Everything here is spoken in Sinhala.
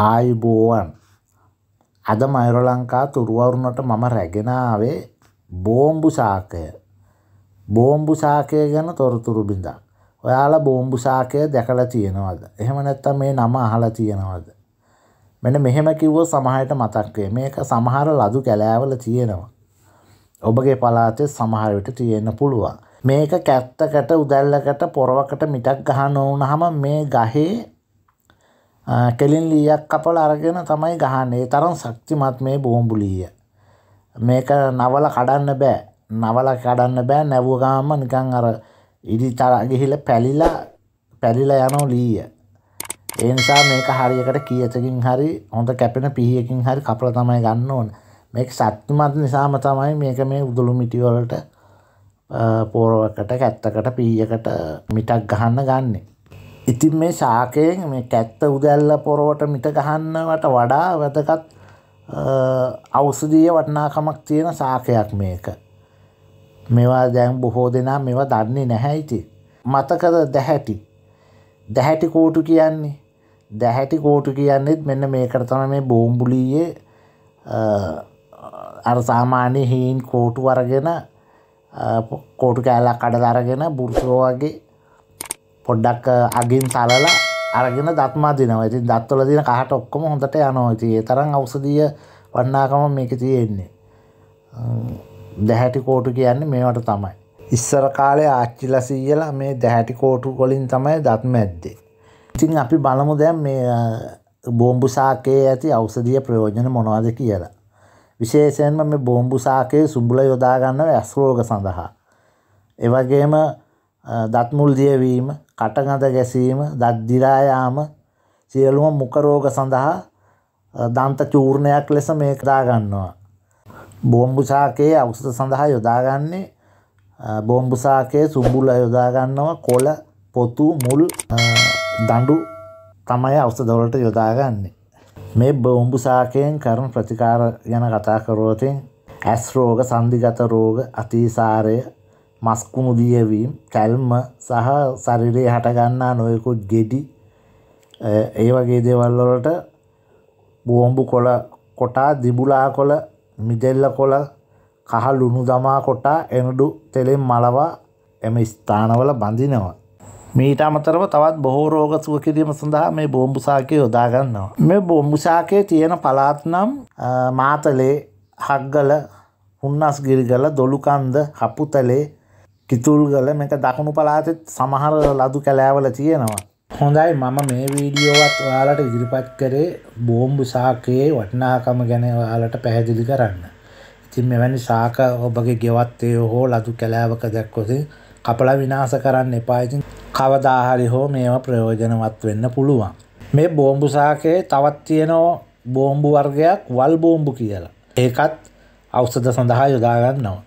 ආයුබෝවන් අද මයුරලංකා තුරුවරුණට මම රැගෙනාවේ බෝම්බු සාකය බෝම්බු සාකය ගැන තොරතුරු බිඳක් ඔයාලා බෝම්බු සාකය දැකලා තියෙනවද එහෙම නැත්තම් මේ නම අහලා තියෙනවද මෙන්න මෙහෙම කිව්වොත් සමහරට මතක් මේක සමහර ලදු කැලෑවල තියෙනවා ඔබගේ පළාතේ සමහර විට තියෙන්න පුළුවන් මේක කැත්තකට උදැල්ලකට පොරවකට මිටක් ගහන්න වුණාම මේ ගහේ කෙලින් ලීයක් කපල අරගෙන තමයි ගහන්නේ තරම් ශක්තිමත් මේ බෝම්බුලීය. මේක නවල කඩන්න බෑ නවල කඩන්න බෑ නැව්වගාම නිකං අර ඉඩි තරගිහිල පැලිලා පැලිල යනෝ ලීය. ඒනිසා මේක හරියකට කියතකින් හරි හොඳ කැපෙන පිහියකින් හරි කපල තමයි ගන්න ඕන මේක සත්තිමත් නිසාම තමයි මේක මේ උදුළු මිටිවලට පෝරවකට කැත්තකට පීයකට මිටක් ගහන්න ගන්නේ. ඉතින් මේ ශාකයෙන් මේ කැත්ත උදැල්ල පොරවට මිට ගහන්නවට වඩා වැදකත් අවසදීය වටනාකමක් තියෙන සාකයක් මේක. මෙවා දැන් බොහෝ දෙනා මෙවා දන්නේ නැහැයිති. මතකද දැහැටි. දැහැටි කෝටු කියන්නේ. දැහැටි කෝටු කියන්නෙත් මෙන්න මේකට තම මේ බෝම්බුලීයේ අරසාමාන්‍ය හීන් කෝටු වරගෙන කෝටු කෑලක් කඩදරගෙන බුරුසෝ වගේ පොඩ්ඩක් අගින් සලලා අරගෙන දත්මා දිනවා ඇති දත්වල දින කහට ඔක්කොම හොඳට යනවා ති ඒ තරම් අවසදිය වන්නාකම මේක තියෙන්නේ දැහැටි කෝටු කියන්නේ මේවට තමයි ඉස්සර කාලය ආච්චිල සීයලා මේ දැහැටි කෝටු කොලින් තමයි දත්ම ඇද්දේ. ඉතින් අපි බලමු දැන් මේ බෝම්බු සාකයේ ඇති අවසදිය ප්‍රයෝජන මොනවාද කියලා. විශේෂයෙන්ම මේ බෝම්බු සාකයේ සුම්බුල යොදාගන්නව ඇස්රෝග සඳහා. එවගේම දත්මුල් දියවීම කටගඳ ගැසීම දත්දිරායාම සියලුම මුකරෝග සඳහා දන්ත චූර්ණයක් ලෙස මේ දාගන්නවා. බෝම්බුසාකයේ අවසත සඳහා යොදාගන්නේ බෝම්බුසාකයේ සුබ්බුල යොදාගන්නවා කොල පොතු මුල් දඩු තමයි අවසදවලට යොදාගන්නේ. මේ බෝම්බුසාකයෙන් කරන ප්‍රතිකාර ගැන කතා කරෝතින් ඇස් රෝග සන්ධිගත රෝග අතිසාරය මස්කුණු දියවීම් කැල්ම සහ සරිරේ හටගන්නා නොයකුත් ගෙඩි ඒ වගේ දේවල්වලට බෝම්බු කොළ කොටා දිබුලා කොළ මිදෙල්ල කොළ කහ ලුණු දමා කොටා එනඩු තෙලෙන් මලවා එම ස්ථානවල බඳිනවා. මීට අමතරව තවත් බොහෝ රෝග සුව කිරීම සඳහා මේ බෝම්බු සාකය යොදාගන්නවා. මේ බොම්බු සාකයේ තියෙන පලාත් නම් මාතලේ හක්ගල හුන්නස් ගිරිගල දොළුකන්ද හපුතලේ කිතුල්ගල මේක දකුණු පලාතෙත් සමහර ලදු කැලෑවල තියෙනවා. හොඳයි මම මේ වීඩියෝවත් ඔයාලට ඉදිරිපත් කරේ බෝම්බු සාකයේ වටිනාකම ගැන ඔයාලට පැහැදිලි කරන්න. ඉතින් මෙවැනි සාක ඔබගේ ගෙවත්තය හෝ ලදු කැලෑවක දැක්කොසි කපල විනාස කරන්න එපායිතින් කවදාහරි හෝ මේවා ප්‍රයෝජනවත් වෙන්න පුළුවන්. මේ බෝම්බු සාකයේ තවත් තියෙනෝ බෝම්බු වර්ගයක් වල් බෝම්බු කියලා. ඒකත් අවසද සඳහා යොදාගන්නවා.